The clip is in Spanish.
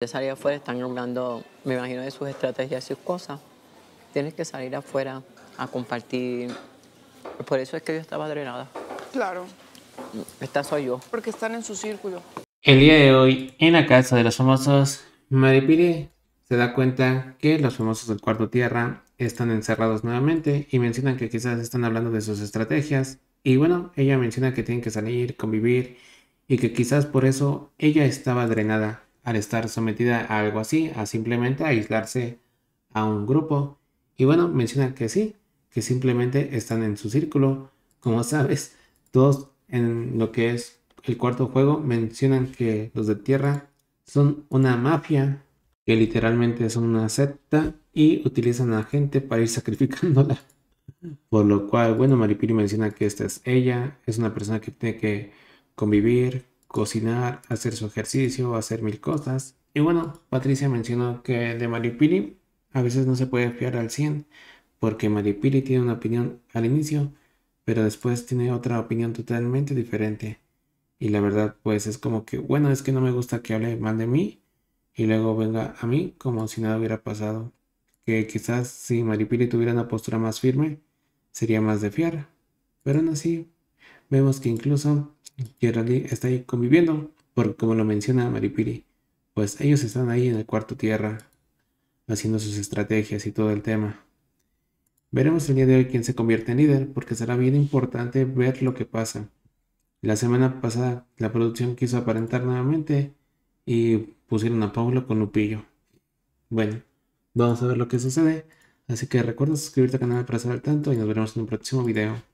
De salir afuera están hablando, me imagino, de sus estrategias y sus cosas. Tienes que salir afuera a compartir. Por eso es que yo estaba drenada. Claro. Esta soy yo. Porque están en su círculo. El día de hoy, en la casa de los famosos, Maripiri se da cuenta que los famosos del cuarto tierra están encerrados nuevamente y mencionan que quizás están hablando de sus estrategias. Y bueno, ella menciona que tienen que salir, convivir y que quizás por eso ella estaba drenada al estar sometida a algo así, a simplemente aislarse a un grupo. Y bueno, menciona que sí, que simplemente están en su círculo. Como sabes, todos en lo que es el cuarto juego mencionan que los de tierra son una mafia, que literalmente son una secta y utilizan a gente para ir sacrificándola. Por lo cual, bueno, Maripiri menciona que esta es ella, es una persona que tiene que convivir, cocinar, hacer su ejercicio, hacer mil cosas. Y bueno, Patricia mencionó que de Maripili a veces no se puede fiar al 100 porque Maripili tiene una opinión al inicio, pero después tiene otra opinión totalmente diferente. Y la verdad pues es como que, bueno, es que no me gusta que hable mal de mí y luego venga a mí como si nada hubiera pasado. Que quizás si Maripili tuviera una postura más firme, sería más de fiar. Pero aún así, vemos que incluso Geraldine está ahí conviviendo, por como lo menciona Maripiri, pues ellos están ahí en el cuarto tierra, haciendo sus estrategias y todo el tema. Veremos el día de hoy quién se convierte en líder, porque será bien importante ver lo que pasa. La semana pasada la producción quiso aparentar nuevamente y pusieron a Paulo con Lupillo. Bueno, vamos a ver lo que sucede. Así que recuerda suscribirte al canal para al tanto y nos veremos en un próximo video.